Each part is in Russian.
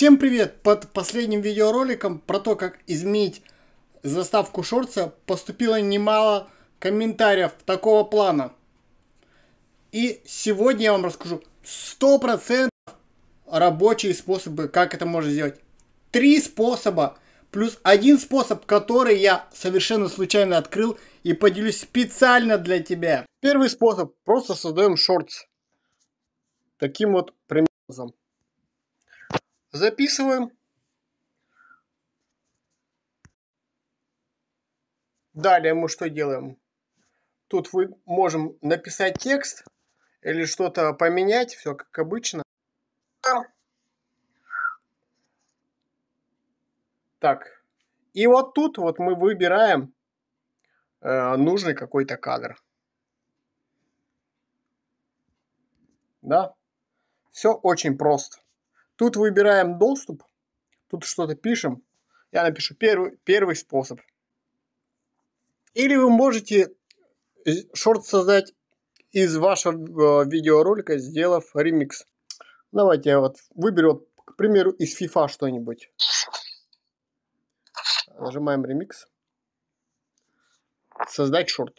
Всем привет! Под последним видеороликом про то, как изменить заставку шорца, поступило немало комментариев такого плана. И сегодня я вам расскажу 100% рабочие способы, как это можно сделать. Три способа, плюс один способ, который я совершенно случайно открыл и поделюсь специально для тебя. Первый способ, просто создаем шортс. Таким вот примером. Записываем. Далее мы что делаем? Тут мы можем написать текст или что-то поменять, все как обычно. Так, и вот тут вот мы выбираем э, нужный какой-то кадр. Да, все очень просто. Тут выбираем доступ, тут что-то пишем. Я напишу первый, первый способ. Или вы можете э, шорт создать из вашего э, видеоролика, сделав ремикс. Давайте я вот выберу, к примеру, из FIFA что-нибудь. Нажимаем ремикс. Создать шорт.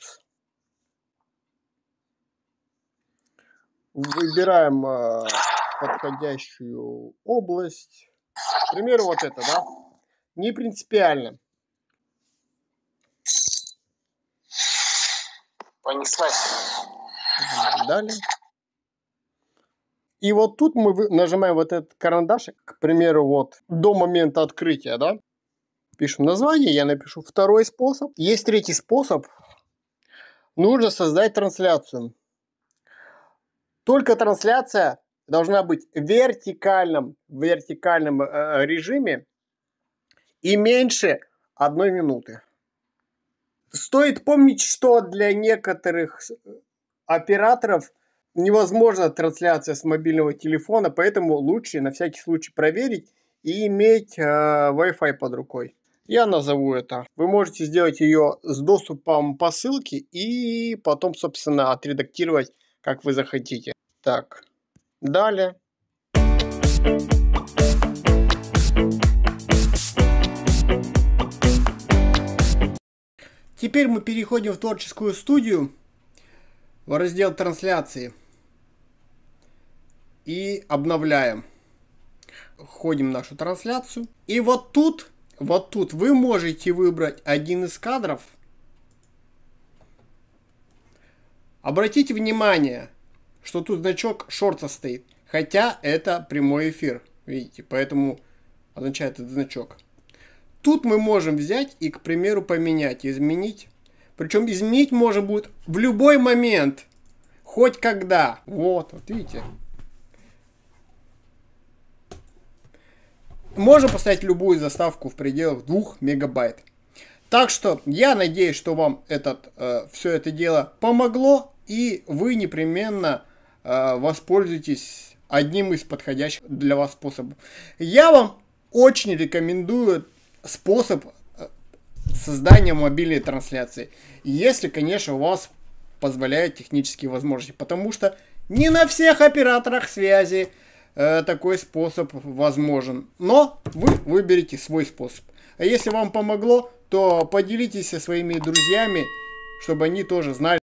Выбираем э, подходящую область. К примеру, вот это, да? Не принципиально. Понеслась. Далее. И вот тут мы нажимаем вот этот карандашик, к примеру, вот до момента открытия, да? Пишем название, я напишу второй способ. Есть третий способ. Нужно создать трансляцию. Только трансляция должна быть в вертикальном, в вертикальном э, э, режиме и меньше одной минуты. Стоит помнить, что для некоторых э, операторов невозможна трансляция с мобильного телефона, поэтому лучше на всякий случай проверить и иметь э, Wi-Fi под рукой. Я назову это. Вы можете сделать ее с доступом по ссылке и потом, собственно, отредактировать, как вы захотите. Так, Далее. Теперь мы переходим в творческую студию, в раздел трансляции. И обновляем. Входим в нашу трансляцию. И вот тут, вот тут вы можете выбрать один из кадров. Обратите внимание, что тут значок шорта стоит. Хотя это прямой эфир, видите, поэтому означает этот значок. Тут мы можем взять и, к примеру, поменять, изменить. Причем изменить можно будет в любой момент, хоть когда. Вот, вот видите. Можно поставить любую заставку в пределах 2 мегабайт. Так что я надеюсь, что вам этот, э, все это дело помогло, и вы непременно Э, воспользуйтесь одним из подходящих для вас способов. Я вам очень рекомендую способ э, создания мобильной трансляции, если, конечно, у вас позволяют технические возможности, потому что не на всех операторах связи э, такой способ возможен. Но вы выберете свой способ. А если вам помогло, то поделитесь со своими друзьями, чтобы они тоже знали.